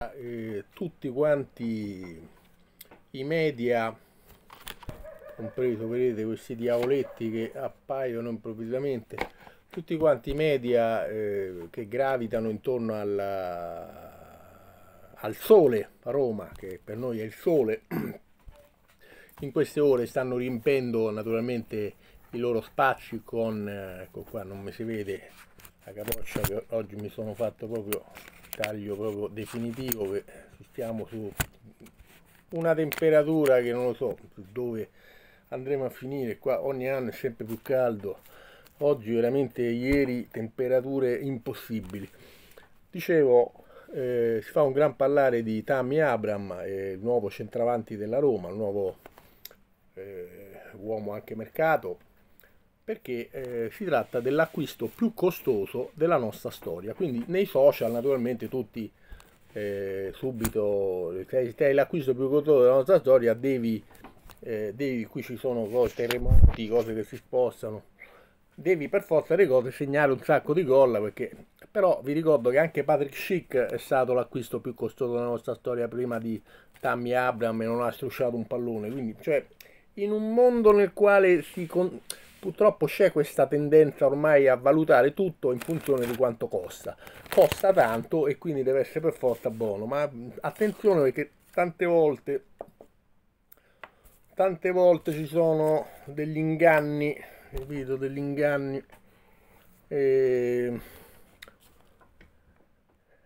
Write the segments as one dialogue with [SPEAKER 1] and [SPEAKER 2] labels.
[SPEAKER 1] Eh, tutti quanti i media compreso vedete questi diavoletti che appaiono improvvisamente tutti quanti i media eh, che gravitano intorno alla, al sole a Roma che per noi è il sole in queste ore stanno riempendo naturalmente i loro spazi con eh, ecco qua non mi si vede la capoccia che oggi mi sono fatto proprio taglio proprio definitivo che stiamo su una temperatura che non lo so dove andremo a finire qua ogni anno è sempre più caldo oggi veramente ieri temperature impossibili dicevo eh, si fa un gran parlare di Tammy Abram eh, il nuovo centravanti della Roma il nuovo eh, uomo anche mercato perché eh, si tratta dell'acquisto più costoso della nostra storia. Quindi nei social naturalmente tutti eh, subito, se hai l'acquisto più costoso della nostra storia devi, eh, devi qui ci sono cose, terremoti, cose che si spostano, devi per forza di cose segnare un sacco di gol perché però vi ricordo che anche Patrick Schick è stato l'acquisto più costoso della nostra storia prima di Tammy Abram e non ha strusciato un pallone, quindi cioè in un mondo nel quale si... Con- Purtroppo c'è questa tendenza ormai a valutare tutto in funzione di quanto costa. Costa tanto e quindi deve essere per forza buono, ma attenzione perché tante volte tante volte ci sono degli inganni, capito, degli inganni e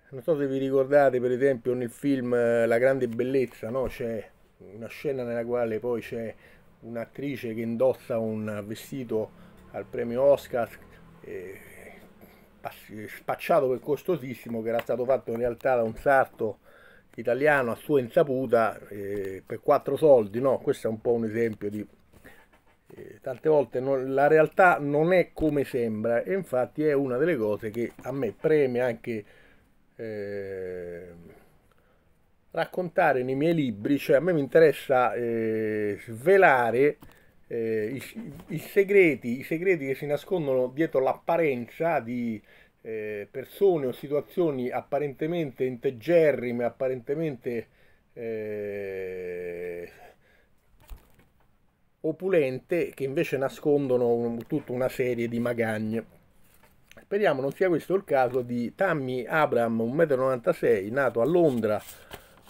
[SPEAKER 1] non so se vi ricordate per esempio nel film eh, La grande bellezza no? c'è una scena nella quale poi c'è un'attrice che indossa un vestito al premio Oscar eh, spacciato per costosissimo che era stato fatto in realtà da un sarto italiano a sua insaputa eh, per quattro soldi no questo è un po' un esempio di eh, tante volte non, la realtà non è come sembra e infatti è una delle cose che a me preme anche ehm, raccontare nei miei libri, cioè a me mi interessa eh, svelare eh, i, i, segreti, i segreti che si nascondono dietro l'apparenza di eh, persone o situazioni apparentemente integerrime, apparentemente eh, opulente, che invece nascondono tutta una serie di magagne. Speriamo non sia questo il caso di Tammy Abram, 1,96 m, nato a Londra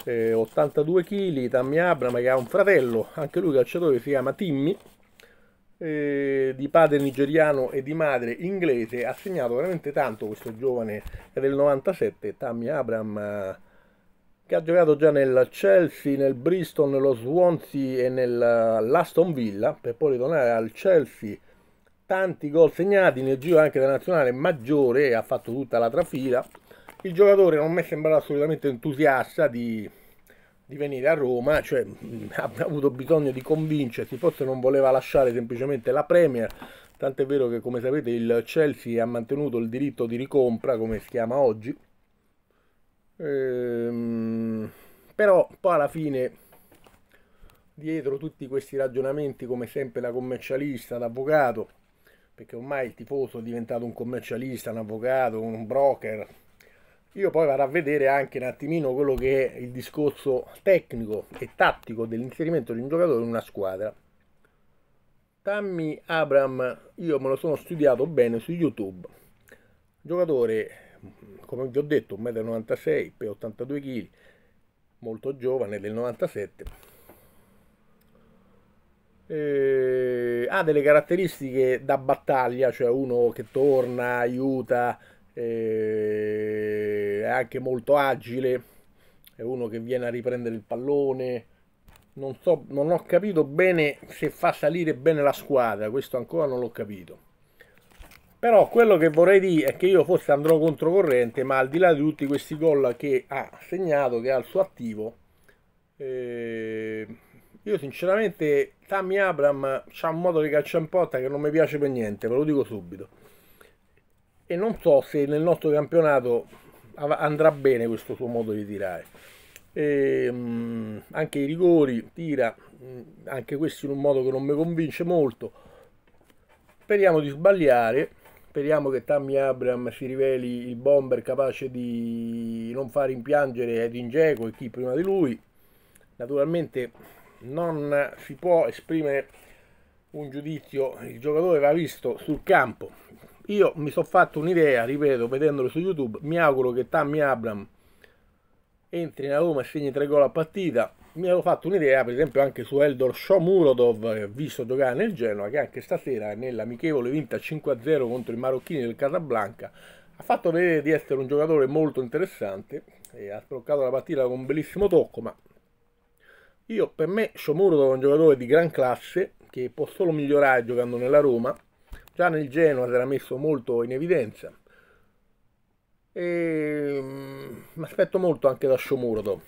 [SPEAKER 1] eh, 82 kg, Tammy Abram che ha un fratello, anche lui calciatore, si chiama Timmy, eh, di padre nigeriano e di madre inglese, ha segnato veramente tanto questo giovane è del 97, Tammy Abram, eh, che ha giocato già nel Chelsea, nel Bristol, nello Swansea e nell'Aston eh, Villa, per poi ritornare al Chelsea tanti gol segnati nel giro anche della nazionale maggiore, ha fatto tutta la trafila, il giocatore non mi sembrava assolutamente entusiasta di, di venire a Roma, cioè mm, ha avuto bisogno di convincersi, forse non voleva lasciare semplicemente la Premier, tant'è vero che come sapete il Chelsea ha mantenuto il diritto di ricompra, come si chiama oggi, ehm, però poi alla fine dietro tutti questi ragionamenti come sempre da commercialista, da avvocato, perché ormai il tifoso è diventato un commercialista, un avvocato, un broker, io poi vado a vedere anche un attimino quello che è il discorso tecnico e tattico dell'inserimento di un giocatore in una squadra. Tammy Abram, io me lo sono studiato bene su YouTube. Giocatore, come vi ho detto, 1,96 m per 82 kg, molto giovane, del 97. E... ha delle caratteristiche da battaglia, cioè uno che torna, aiuta, eh, è anche molto agile, è uno che viene a riprendere il pallone. Non, so, non ho capito bene se fa salire bene la squadra, questo ancora non l'ho capito. Però quello che vorrei dire è che io forse andrò controcorrente, ma al di là di tutti questi gol che ha segnato, che ha il suo attivo, eh, io sinceramente Tammy Abram c'ha un modo di calciare in porta che non mi piace per niente, ve lo dico subito e non so se nel nostro campionato andrà bene questo suo modo di tirare. E, ehm, mh, anche i rigori tira, mh, mm, anche questo in un modo che non mi convince molto. Speriamo di sbagliare, speriamo che Tammy Abram si riveli il bomber capace di non far impiangere Ed Ingeco e chi prima di lui. Naturalmente non si può esprimere un giudizio, il giocatore va visto sul campo, io mi sono fatto un'idea, ripeto, vedendolo su YouTube, mi auguro che Tammy Abram entri nella Roma e segni tre gol a partita. Mi ero fatto un'idea, per esempio, anche su Eldor Shomurodov, che ho visto giocare nel Genoa, che anche stasera nell'amichevole vinta 5-0 contro i marocchini del Casablanca ha fatto vedere di essere un giocatore molto interessante e ha sbloccato la partita con un bellissimo tocco, ma io per me Shomurodov è un giocatore di gran classe che può solo migliorare giocando nella Roma già nel Genoa si era messo molto in evidenza. E, mm, mi aspetto molto anche da Shomurdo.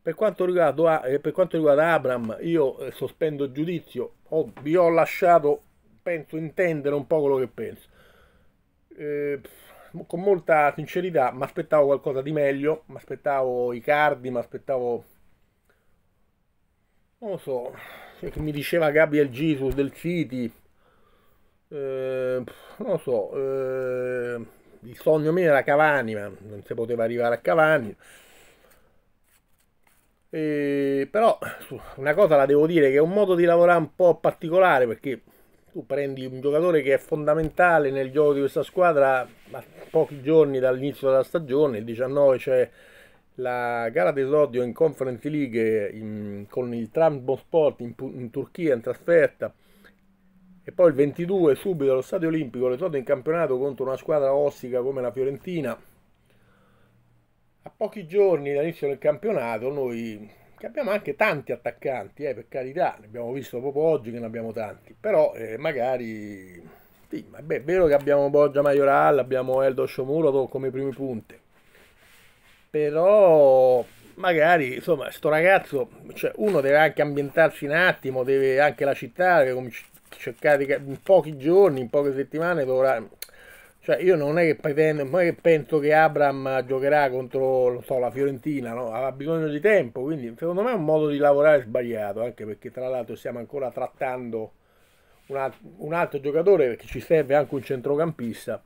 [SPEAKER 1] Per quanto, riguarda, eh, per quanto riguarda Abram, io eh, sospendo il giudizio, ho, vi ho lasciato, penso, intendere un po' quello che penso. E, con molta sincerità mi aspettavo qualcosa di meglio, mi aspettavo i cardi, mi aspettavo... non lo so, mi diceva Gabriel Jesus del City, eh, non lo so, eh, il sogno mio era Cavani, ma non si poteva arrivare a Cavani. e, però una cosa la devo dire che è un modo di lavorare un po' particolare perché tu prendi un giocatore che è fondamentale nel gioco di questa squadra a pochi giorni dall'inizio della stagione, il 19 c'è la gara d'esordio in Conference League in, con il Trabzonspor in, in Turchia in trasferta e poi il 22 subito allo Stadio Olimpico l'esordio in campionato contro una squadra ossica come la Fiorentina. A pochi giorni dall'inizio del campionato noi che abbiamo anche tanti attaccanti, eh, per carità, ne abbiamo visto proprio oggi che ne abbiamo tanti, però eh, magari sì, vabbè, è vero che abbiamo Borgia Maioral, abbiamo Eldo Sciomuro come prime punte, però magari insomma sto ragazzo cioè, uno deve anche ambientarsi un attimo deve anche la città cercare di in pochi giorni, in poche settimane dovrà cioè io non è che pretendo, non è che penso che Abram giocherà contro so, la Fiorentina, no? ha bisogno di tempo, quindi secondo me è un modo di lavorare sbagliato, anche perché tra l'altro stiamo ancora trattando un altro, un altro giocatore perché ci serve anche un centrocampista.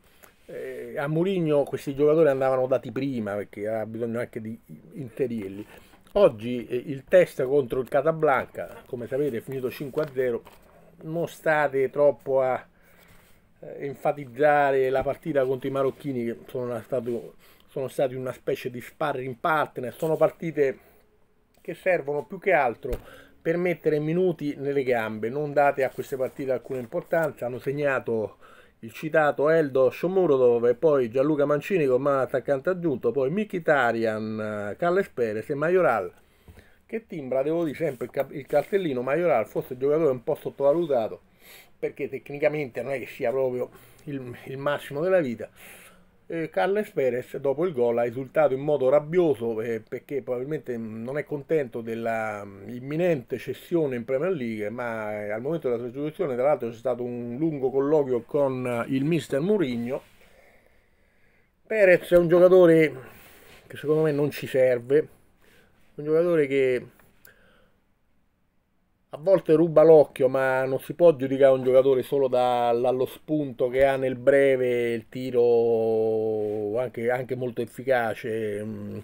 [SPEAKER 1] Eh, a Murigno questi giocatori andavano dati prima perché aveva bisogno anche di inserirli. Oggi eh, il test contro il Casablanca, come sapete, è finito 5-0 non state troppo a eh, enfatizzare la partita contro i marocchini che sono, stato, sono stati una specie di sparring partner, sono partite che servono più che altro per mettere minuti nelle gambe, non date a queste partite alcuna importanza, hanno segnato il citato Eldo Shomurodov e poi Gianluca Mancini con mano attaccante aggiunto, poi Mikitarian, Carles eh, Perez e Majoral che timbra, devo dire sempre il, il cartellino Maioral, forse il giocatore è un po' sottovalutato, perché tecnicamente non è che sia proprio il, il massimo della vita. Eh, Carles Perez dopo il gol ha esultato in modo rabbioso eh, perché probabilmente non è contento dell'imminente mm, cessione in Premier League, ma eh, al momento della sostituzione tra l'altro c'è stato un lungo colloquio con eh, il mister Mourinho. Perez è un giocatore che secondo me non ci serve, un giocatore che a volte ruba l'occhio, ma non si può giudicare un giocatore solo da, dallo spunto che ha nel breve, il tiro anche, anche molto efficace. Mm.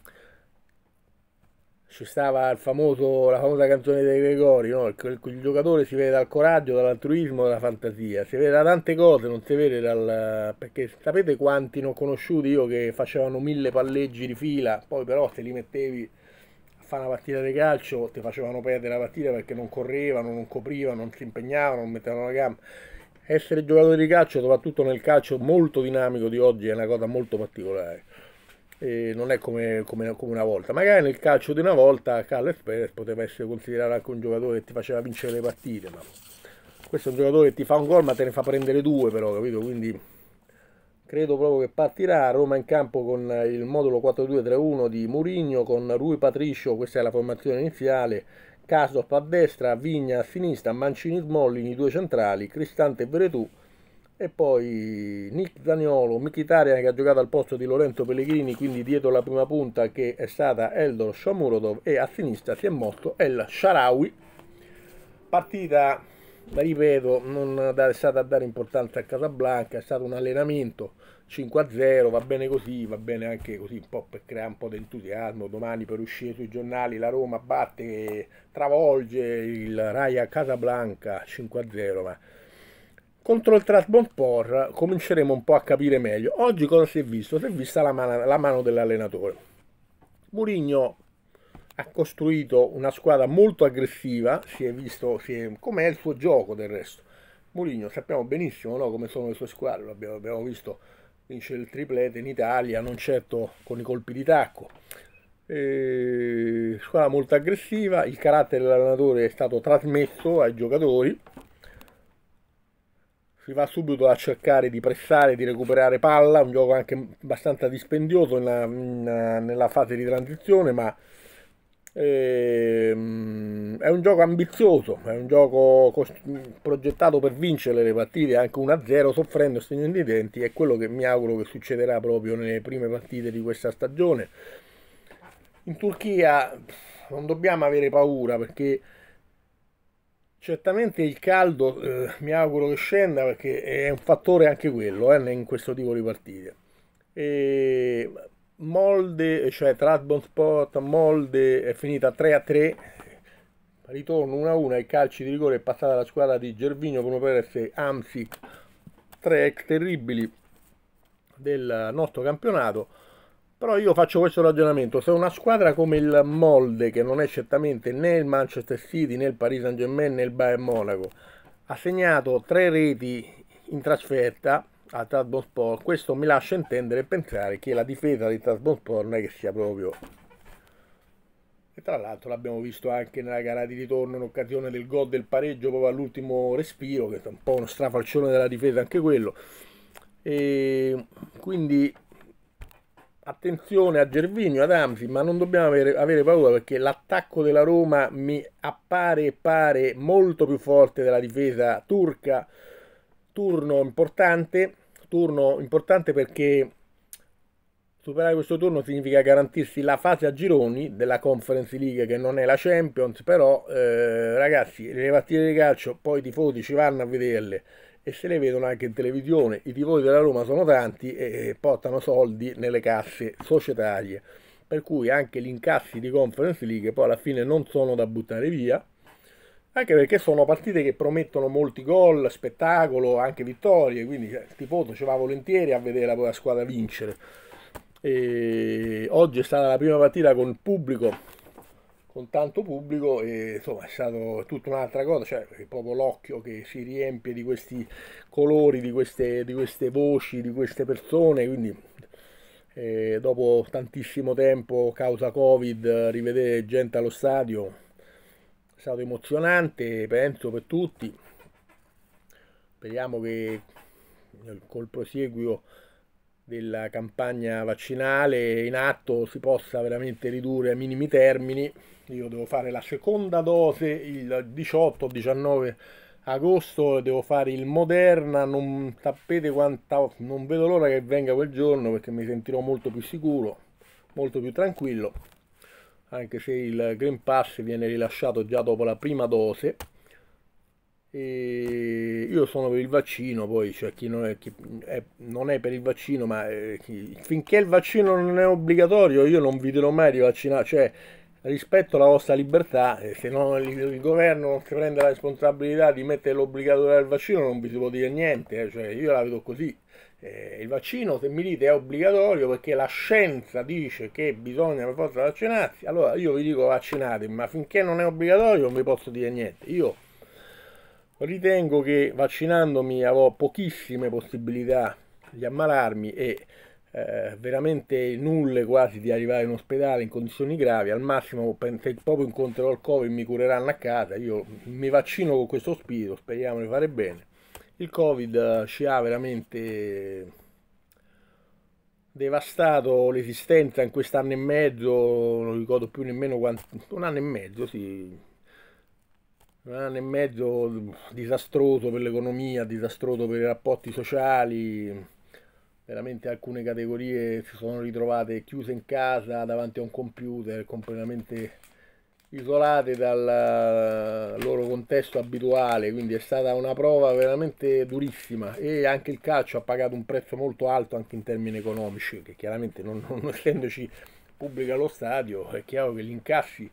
[SPEAKER 1] Ci stava famoso, la famosa canzone dei Gregori, no? il, il, giocatore si vede dal coraggio, dall'altruismo, dalla fantasia, si vede da tante cose, non si vede dal... perché sapete quanti ne ho conosciuti io che facevano mille palleggi di fila, poi però se li mettevi fa una partita di calcio, ti facevano perdere la partita perché non correvano, non coprivano, non si impegnavano, non mettevano la gamba. Essere giocatore di calcio, soprattutto nel calcio molto dinamico di oggi, è una cosa molto particolare. E non è come, come, come, una volta. Magari nel calcio di una volta Carles Perez poteva essere considerato anche un giocatore che ti faceva vincere le partite, ma questo è un giocatore che ti fa un gol ma te ne fa prendere due però, capito? Quindi credo proprio che partirà Roma in campo con il modulo 4-2-3-1 di Murigno con Rui Patricio, questa è la formazione iniziale, Casop a destra, Vigna a sinistra, Mancini Smollini, due centrali, Cristante e Veretù e poi Nick Zaniolo, Michitaria che ha giocato al posto di Lorenzo Pellegrini, quindi dietro la prima punta che è stata Eldor Shamurodov e a sinistra si è mosso El Sharawi. Partita ma ripeto, non è stata a dare importanza a Casablanca, è stato un allenamento 5-0, va bene così, va bene anche così un po' per creare un po' di entusiasmo, domani per uscire sui giornali la Roma batte, travolge il Raia Casablanca 5-0, ma contro il Trasbonpor cominceremo un po' a capire meglio. Oggi cosa si è visto? Si è vista la mano, la mano dell'allenatore. Murigno ha costruito una squadra molto aggressiva, si è visto come è il suo gioco del resto. Mourinho sappiamo benissimo no, come sono le sue squadre, l'abbiamo abbiamo visto vince il triplete in Italia, non certo con i colpi di tacco. E, squadra molto aggressiva, il carattere dell'allenatore è stato trasmesso ai giocatori. Si va subito a cercare di pressare, di recuperare palla, un gioco anche abbastanza dispendioso nella, nella fase di transizione, ma Ehm, è un gioco ambizioso, è un gioco progettato per vincere le partite anche 1-0 soffrendo e segnando i denti, è quello che mi auguro che succederà proprio nelle prime partite di questa stagione. In Turchia non dobbiamo avere paura perché certamente il caldo eh, mi auguro che scenda perché è un fattore anche quello eh, in questo tipo di partite. E Molde, eh, cioè Tradbonsport, Molde è finita 3 a 3, ritorno 1 a 1 ai calci di rigore è passata la squadra di Gervigno Bruno Perez e Amsi, tre ex terribili del nostro campionato. Però io faccio questo ragionamento, se una squadra come il Molde, che non è certamente né il Manchester City, né il Paris Saint Germain, né il Bayern Monaco, ha segnato tre reti in trasferta, a Trabzonspor, questo mi lascia intendere e pensare che la difesa di Trabzonspor non è che sia proprio... E tra l'altro l'abbiamo visto anche nella gara di ritorno in occasione del gol del pareggio proprio all'ultimo respiro, che è un po' uno strafalcione della difesa anche quello. E quindi attenzione a Gervinio, ad Amsi, ma non dobbiamo avere, avere paura perché l'attacco della Roma mi appare pare molto più forte della difesa turca turno importante, turno importante perché superare questo turno significa garantirsi la fase a gironi della Conference League che non è la Champions, però eh, ragazzi le partite di calcio poi i tifosi ci vanno a vederle e se le vedono anche in televisione, i tifosi della Roma sono tanti e portano soldi nelle casse societarie, per cui anche gli incassi di Conference League poi alla fine non sono da buttare via, anche perché sono partite che promettono molti gol, spettacolo, anche vittorie, quindi il cioè, tifoso ci va volentieri a vedere la, squadra vincere. E oggi è stata la prima partita con il pubblico, con tanto pubblico e insomma è stata tutta un'altra cosa, cioè proprio l'occhio che si riempie di questi colori, di queste, di queste voci, di queste persone, quindi eh, dopo tantissimo tempo causa Covid rivedere gente allo stadio stato emozionante, penso, per tutti. Speriamo che col proseguio della campagna vaccinale in atto si possa veramente ridurre a minimi termini. Io devo fare la seconda dose il 18-19 agosto, devo fare il Moderna, non sapete quanta, non vedo l'ora che venga quel giorno perché mi sentirò molto più sicuro, molto più tranquillo anche se il Green Pass viene rilasciato già dopo la prima dose. E io sono per il vaccino, poi c'è cioè chi, non è, chi è, non è per il vaccino, ma eh, chi, finché il vaccino non è obbligatorio io non vi dirò mai di vaccinare, cioè rispetto alla vostra libertà, eh, se non, il, il, governo non si prende la responsabilità di mettere l'obbligatorio al vaccino non vi si può dire niente, eh, cioè io la vedo così eh, il vaccino se mi dite, è obbligatorio perché la scienza dice che bisogna per forza vaccinarsi, allora io vi dico vaccinate, ma finché non è obbligatorio non vi posso dire niente. Io ritengo che vaccinandomi avrò pochissime possibilità di ammalarmi e eh, veramente nulle quasi di arrivare in ospedale in condizioni gravi, al massimo se proprio incontrerò il Covid mi cureranno a casa, io mi vaccino con questo spirito, speriamo di fare bene il covid eh, ci ha veramente devastato l'esistenza in quest'anno e mezzo, non ricordo più nemmeno quanto, un anno e mezzo, sì, un anno e mezzo disastroso per l'economia, disastroso per i rapporti sociali, veramente alcune categorie si sono ritrovate chiuse in casa davanti a un computer completamente isolate dal eh, loro contesto abituale, quindi è stata una prova veramente durissima e anche il calcio ha pagato un prezzo molto alto anche in termini economici, che chiaramente non, non essendoci pubblica allo stadio è chiaro che gli incassi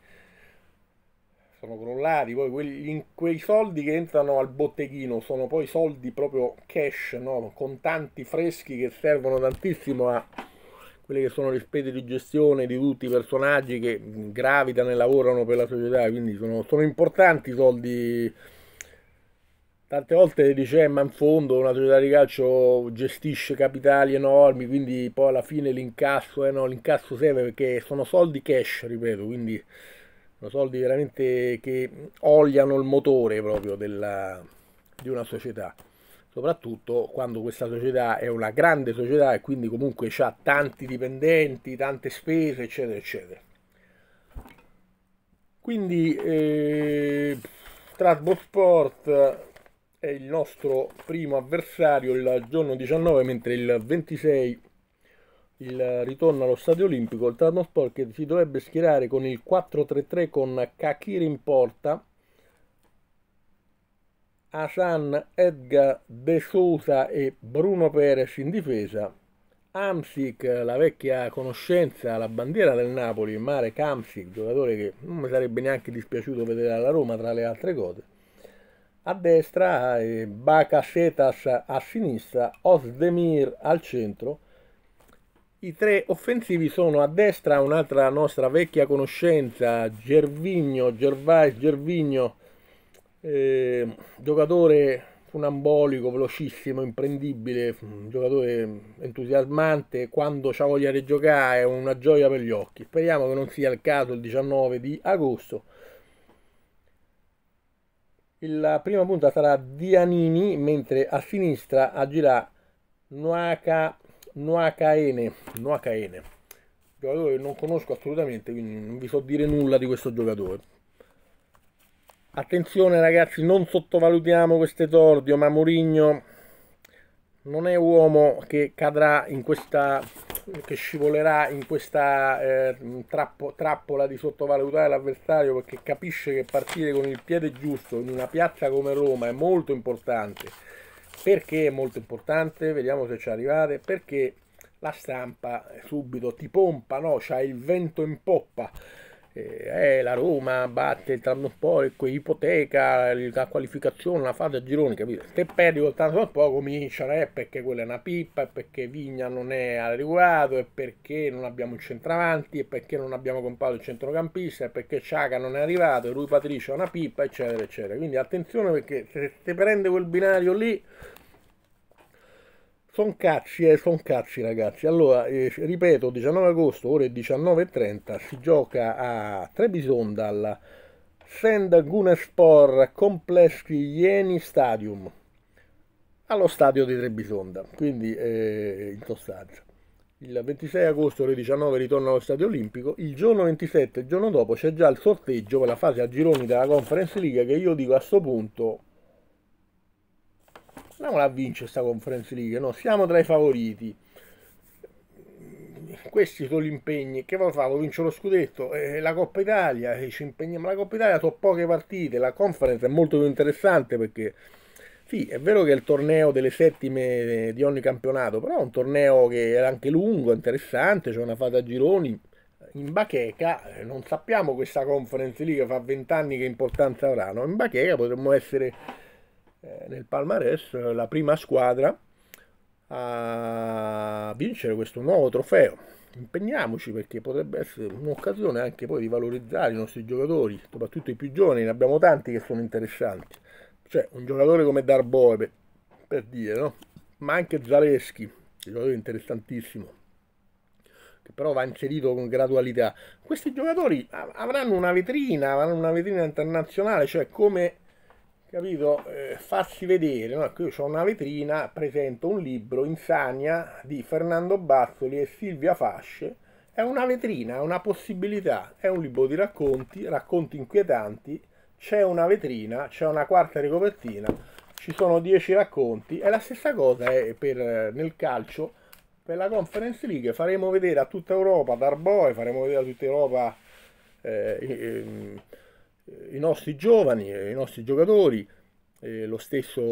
[SPEAKER 1] sono crollati, poi quei, quei soldi che entrano al botteghino sono poi soldi proprio cash, no? contanti freschi che servono tantissimo a quelle che sono le spese di gestione di tutti i personaggi che gravitano e lavorano per la società, quindi sono, sono importanti i soldi. Tante volte dice, eh, ma in fondo una società di calcio gestisce capitali enormi, quindi poi alla fine l'incasso, eh no, l'incasso serve perché sono soldi cash, ripeto, quindi sono soldi veramente che oliano il motore proprio della, di una società soprattutto quando questa società è una grande società e quindi comunque ha tanti dipendenti, tante spese, eccetera, eccetera. Quindi eh, Strasbourg Sport è il nostro primo avversario il giorno 19, mentre il 26 il ritorno allo stadio olimpico, il Trabzonspor che si dovrebbe schierare con il 4-3-3 con Kakiri in porta, Hassan Edgar De Sousa e Bruno Perez in difesa, Amsic, la vecchia conoscenza, la bandiera del Napoli, Marek Amsic, giocatore che non mi sarebbe neanche dispiaciuto vedere alla Roma tra le altre cose, a destra eh, Bacasetas a sinistra, Osdemir al centro, i tre offensivi sono a destra un'altra nostra vecchia conoscenza, Gervigno, Gervais, Gervigno, eh, giocatore funambolico, velocissimo, imprendibile, un giocatore entusiasmante, quando ha voglia di giocare è una gioia per gli occhi. Speriamo che non sia il caso il 19 di agosto. La prima punta sarà Dianini, mentre a sinistra agirà Noaka, Noakaene, Noakaene, giocatore che non conosco assolutamente, quindi non vi so dire nulla di questo giocatore. Attenzione ragazzi, non sottovalutiamo quest'esordio, ma Mourinho non è uomo che cadrà in questa che scivolerà in questa eh, trappo, trappola di sottovalutare l'avversario perché capisce che partire con il piede giusto in una piazza come Roma è molto importante. Perché è molto importante? Vediamo se ci arrivate. Perché la stampa subito ti pompa, no? C'ha il vento in poppa. Eh, eh, la Roma batte il Transport, ipoteca, la qualificazione, la fase a gironi, capito? Se perdi col Transport cominciano, eh, perché quella è una pippa, è perché Vigna non è adeguato, è perché non abbiamo il centravanti, è perché non abbiamo comprato il centrocampista, è perché Ciaga non è arrivato, e lui Patricio è una pippa, eccetera, eccetera. Quindi attenzione perché se, se prende quel binario lì Son cacci, eh, sono cacci ragazzi. Allora, eh, ripeto, 19 agosto, ore 19.30, si gioca a Trebisonda al Send Gunespor Complessi Ieni Stadium, allo stadio di Trebisonda, quindi eh, in sostanza. Il 26 agosto ore 19 ritorno allo stadio olimpico, il giorno 27, il giorno dopo, c'è già il sorteggio per la fase a gironi della Conference League che io dico a sto punto andiamola a vincere questa conference league, no? Siamo tra i favoriti. Questi sono gli impegni. Che vuoi fare? vince lo scudetto, eh, la Coppa Italia, eh, ci impegniamo la Coppa Italia, sono poche partite, la conference è molto più interessante perché sì, è vero che è il torneo delle settime di ogni campionato, però è un torneo che è anche lungo, interessante, c'è una fase a gironi. In bacheca eh, non sappiamo questa conference league che fa vent'anni che importanza avrà, no? In bacheca potremmo essere eh, nel palmarès la prima squadra a vincere questo nuovo trofeo. Impegniamoci perché potrebbe essere un'occasione anche poi di valorizzare i nostri giocatori, soprattutto i più giovani, ne abbiamo tanti che sono interessanti. Cioè un giocatore come Darboe, per, per dire, no? ma anche Zaleschi, un giocatore interessantissimo, che però va inserito con gradualità. Questi giocatori avranno una vetrina, avranno una vetrina internazionale, cioè come capito? Eh, farsi vedere, no? io ho una vetrina, presento un libro, Insania, di Fernando Bazzoli e Silvia Fasce, è una vetrina, è una possibilità, è un libro di racconti, racconti inquietanti, c'è una vetrina, c'è una quarta ricopertina, ci sono dieci racconti e la stessa cosa è eh, per, eh, nel calcio, per la Conference League faremo vedere a tutta Europa, Darboe faremo vedere a tutta Europa... Eh, eh, i nostri giovani, eh, i nostri giocatori, eh, lo stesso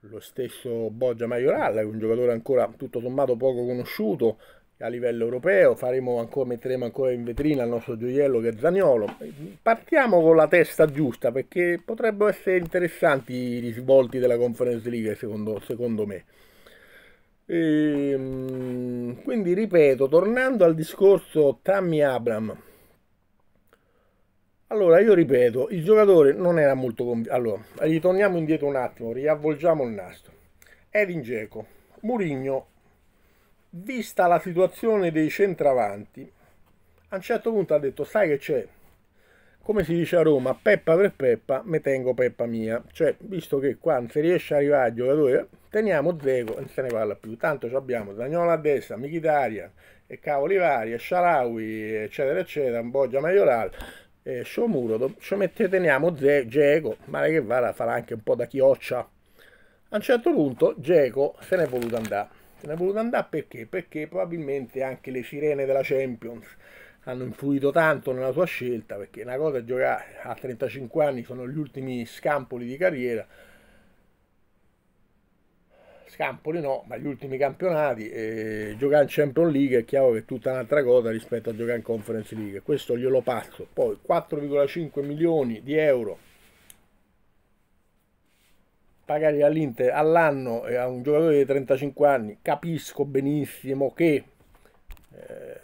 [SPEAKER 1] lo stesso Boggia Maioralla, è un giocatore ancora tutto sommato poco conosciuto a livello europeo, faremo ancora, metteremo ancora in vetrina il nostro gioiello che è Zaniolo. Partiamo con la testa giusta perché potrebbero essere interessanti i risvolti della Conference League secondo, secondo me. E, ehm, quindi ripeto, tornando al discorso Tammy Abram, allora, io ripeto, il giocatore non era molto convinto. Allora, ritorniamo indietro un attimo, riavvolgiamo il nastro. Edin Dzeko, Murigno, vista la situazione dei centravanti, a un certo punto ha detto, sai che c'è? Come si dice a Roma, peppa per peppa, me tengo peppa mia. Cioè, visto che qua non si riesce a arrivare al giocatore, teniamo Zego e non se ne parla più. Tanto abbiamo Zagnola a destra, Michitaria, e cavoli vari, e Sharawi, eccetera, eccetera, un po' già Maioral eh, muro, ci metteteniamo Geco, male che vada farà anche un po' da chioccia. A un certo punto Geco se n'è voluto andare. Se n'è voluto andare perché? Perché probabilmente anche le sirene della Champions hanno influito tanto nella sua scelta, perché una cosa è giocare a 35 anni, sono gli ultimi scampoli di carriera, Scampoli no, ma gli ultimi campionati, eh, giocare in Champions League è chiaro che è tutta un'altra cosa rispetto a giocare in Conference League, questo glielo passo. Poi 4,5 milioni di euro pagati all'Inter all'anno a un giocatore di 35 anni, capisco benissimo che eh,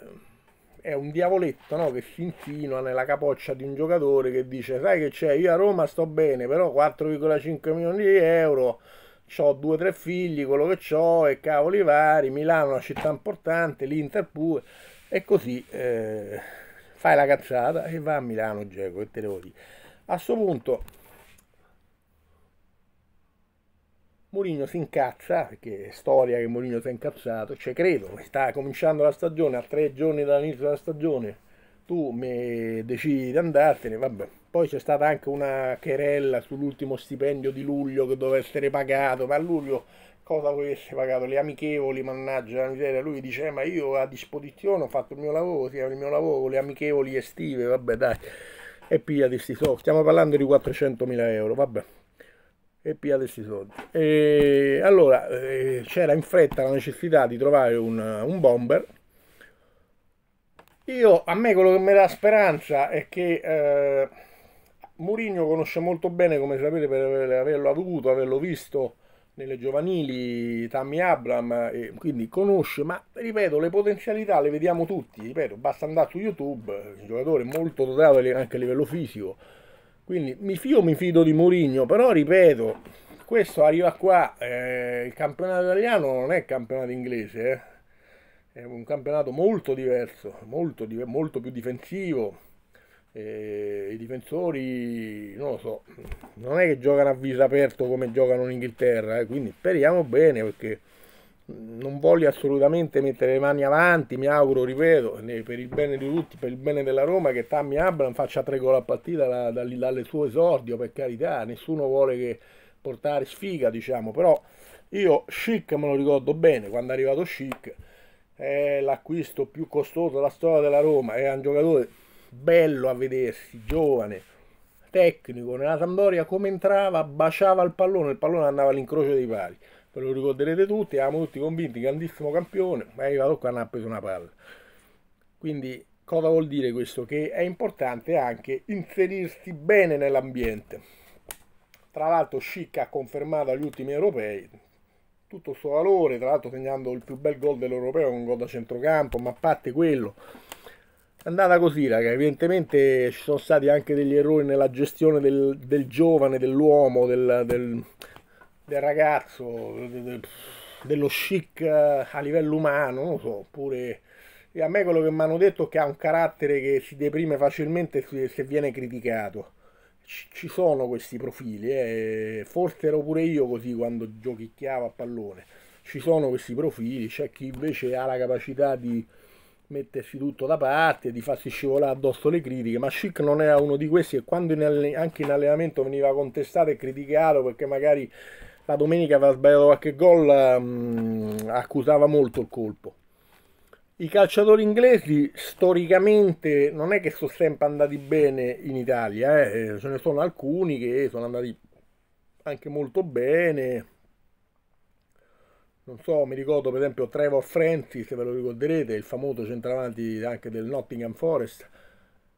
[SPEAKER 1] è un diavoletto no? che si infila nella capoccia di un giocatore che dice sai che c'è, io a Roma sto bene, però 4,5 milioni di euro ho due o tre figli, quello che ho e cavoli vari, Milano è una città importante, l'Inter pure, e così eh, fai la cazzata e va a Milano Geco, che te devo dire. A questo punto Mourinho si incazza, perché è storia che Mourinho si è incazzato, cioè credo, sta cominciando la stagione, a tre giorni dall'inizio della stagione, tu mi decidi di andartene, vabbè. Poi c'è stata anche una querella sull'ultimo stipendio di luglio che doveva essere pagato, ma a luglio cosa vuoi essere pagato? Le amichevoli, mannaggia la miseria. Lui dice, eh, ma io a disposizione ho fatto il mio lavoro, sì, il mio lavoro, le amichevoli estive, vabbè dai. E pia di sti soldi, stiamo parlando di 400.000 euro, vabbè. E pia di sti soldi. E allora eh, c'era in fretta la necessità di trovare un, un bomber io, a me quello che mi dà speranza è che eh, Murigno conosce molto bene, come sapete, per averlo avuto, averlo visto nelle giovanili, Tammy Abram, e quindi conosce, ma ripeto, le potenzialità le vediamo tutti, ripeto, basta andare su YouTube, un giocatore molto dotato anche a livello fisico, quindi mi fio, mi fido di Murigno, però ripeto, questo arriva qua, eh, il campionato italiano non è il campionato inglese, eh è un campionato molto diverso, molto, molto più difensivo. E I difensori, non lo so, non è che giocano a viso aperto come giocano in Inghilterra, eh, quindi speriamo bene perché non voglio assolutamente mettere le mani avanti, mi auguro, ripeto, per il bene di tutti, per il bene della Roma, che Tammy Abram faccia tre gol a partita da, da, dalle sue esordio, per carità, nessuno vuole che portare sfiga, diciamo, però io Schick me lo ricordo bene, quando è arrivato Schick è l'acquisto più costoso della storia della Roma, era un giocatore bello a vedersi, giovane, tecnico, nella Sampdoria come entrava baciava il pallone, il pallone andava all'incrocio dei pali, ve lo ricorderete tutti, eravamo tutti convinti, grandissimo campione, ma è arrivato qua e non ha preso una palla. Quindi cosa vuol dire questo? Che è importante anche inserirsi bene nell'ambiente. Tra l'altro Schick ha confermato agli ultimi europei, tutto il suo valore, tra l'altro segnando il più bel gol dell'Europeo, un gol da centrocampo, ma a parte quello. È andata così, raga. Evidentemente ci sono stati anche degli errori nella gestione del, del giovane, dell'uomo, del, del, del ragazzo, dello chic eh, a livello umano, non lo so, oppure a me quello che mi hanno detto è che ha un carattere che si deprime facilmente se viene criticato ci sono questi profili, eh. forse ero pure io così quando giochicchiavo a pallone, ci sono questi profili, c'è chi invece ha la capacità di mettersi tutto da parte, di farsi scivolare addosso le critiche, ma Schick non era uno di questi e quando in anche in allenamento veniva contestato e criticato perché magari la domenica aveva sbagliato qualche gol, mh, mm, accusava molto il colpo i calciatori inglesi storicamente non è che sono sempre andati bene in Italia, eh, eh. ce ne sono alcuni che sono andati anche molto bene. Non so, mi ricordo per esempio Trevor Francis, se ve lo ricorderete, il famoso centravanti anche del Nottingham Forest,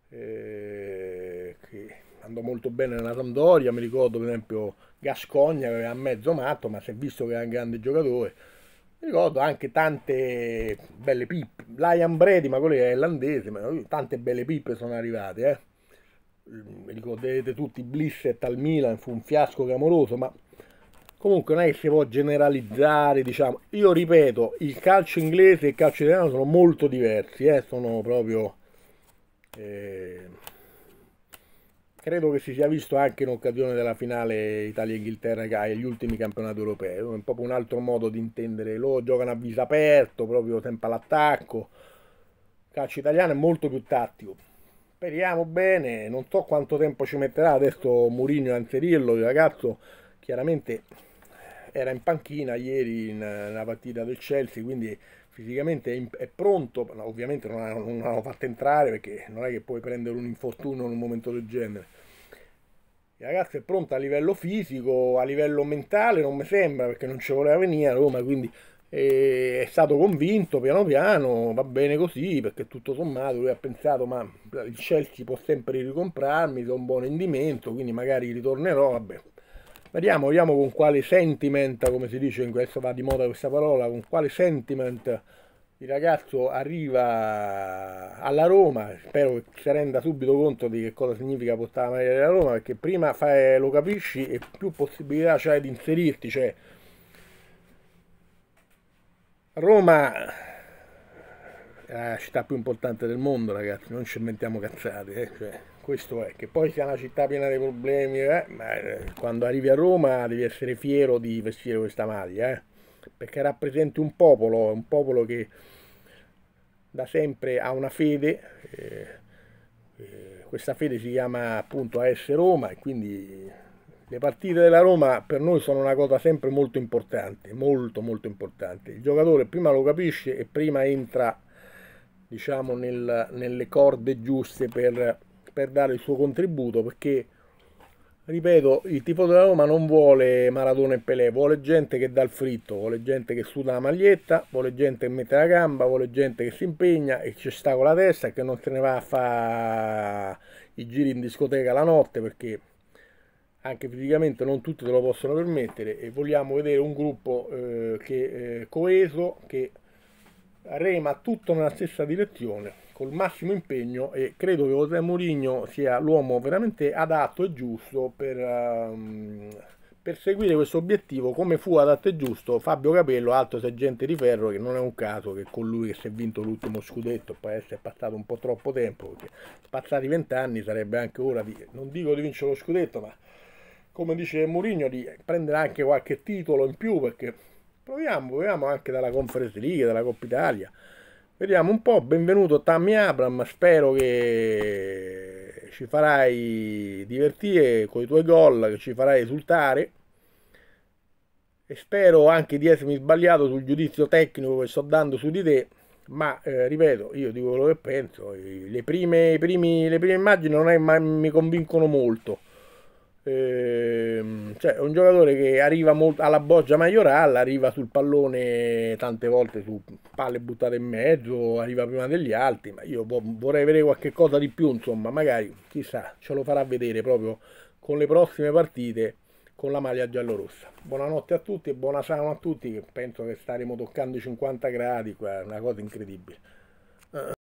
[SPEAKER 1] eh, che andò molto bene nella Sampdoria, mi ricordo per esempio Gascogna che era mezzo matto, ma si è visto che era un grande giocatore ricordo anche tante belle pippe. Lion Brady, ma quello è irlandese, ma tante belle pippe sono arrivate. Eh. Mm, Ricorderete tutti Blissett al Milan, fu un fiasco clamoroso, ma comunque non è che si può generalizzare, diciamo. Io ripeto, il calcio inglese e il calcio italiano sono molto diversi, eh. sono proprio... Eh credo che si sia visto anche in occasione della finale Italia-Inghilterra e gli ultimi campionati europei, è proprio un altro modo di intendere, loro giocano a viso aperto, proprio tempo all'attacco, il calcio italiano è molto più tattico. Speriamo bene, non so quanto tempo ci metterà adesso Mourinho a inserirlo. il ragazzo chiaramente era in panchina ieri nella partita del Chelsea, quindi fisicamente è, è pronto, no, ovviamente non, l'hanno fatto entrare perché non è che puoi prendere un infortunio in un momento del genere. Il ragazzo è pronto a livello fisico, a livello mentale non mi sembra perché non ci voleva venire a Roma, quindi è stato convinto piano piano, va bene così, perché tutto sommato lui ha pensato ma il Chelsea può sempre ricomprarmi, do un buon rendimento, quindi magari ritornerò, vabbè. Vediamo, vediamo con quale sentiment, come si dice in questo, va di moda questa parola, con quale sentiment il ragazzo arriva alla Roma, spero che si renda subito conto di che cosa significa portare la maglia della Roma, perché prima fai, eh, lo capisci e più possibilità c'hai di inserirti, cioè Roma la città più importante del mondo, ragazzi, non ci mettiamo cazzate, eh? cioè, questo è, che poi sia una città piena di problemi, eh? ma eh, quando arrivi a Roma devi essere fiero di vestire questa maglia, eh? perché rappresenti un popolo, un popolo che da sempre ha una fede, eh, eh, questa fede si chiama appunto AS Roma e quindi le partite della Roma per noi sono una cosa sempre molto importante, molto molto importante. Il giocatore prima lo capisce e prima entra diciamo nel, nelle corde giuste per, per dare il suo contributo perché ripeto, il tifo della Roma non vuole Maradona e Pelé, vuole gente che dà il fritto, vuole gente che suda la maglietta, vuole gente che mette la gamba, vuole gente che si impegna e ci sta con la testa e che non se ne va a fare i giri in discoteca la notte perché anche fisicamente non tutti te lo possono permettere e vogliamo vedere un gruppo eh, che è eh, coeso, che rema tutto nella stessa direzione col massimo impegno e credo che José Mourinho sia l'uomo veramente adatto e giusto per um, ehm, perseguire questo obiettivo come fu adatto e giusto Fabio Capello, altro sergente di ferro che non è un caso che con lui che si è vinto l'ultimo scudetto poi essere passato un po' troppo tempo perché passati vent'anni sarebbe anche ora di, non dico di vincere lo scudetto ma come dice Mourinho di prendere anche qualche titolo in più perché Proviamo, proviamo anche dalla Conference League, dalla Coppa Italia. Vediamo un po', benvenuto Tammy Abram, spero che ci farai divertire con i tuoi gol, che ci farai esultare. E spero anche di essermi sbagliato sul giudizio tecnico che sto dando su di te, ma eh, ripeto, io dico quello che penso, le prime, primi, le prime immagini non è, mi convincono molto. Ehm, cioè, un giocatore che arriva molto alla boggia Maioral, arriva sul pallone tante volte su palle buttate in mezzo, arriva prima degli altri, ma io vorrei vedere qualche cosa di più, insomma, magari chissà, ce lo farà vedere proprio con le prossime partite con la maglia giallorossa. Buonanotte a tutti e buona sauna a tutti, che penso che staremo toccando i 50 gradi, qua è una cosa incredibile.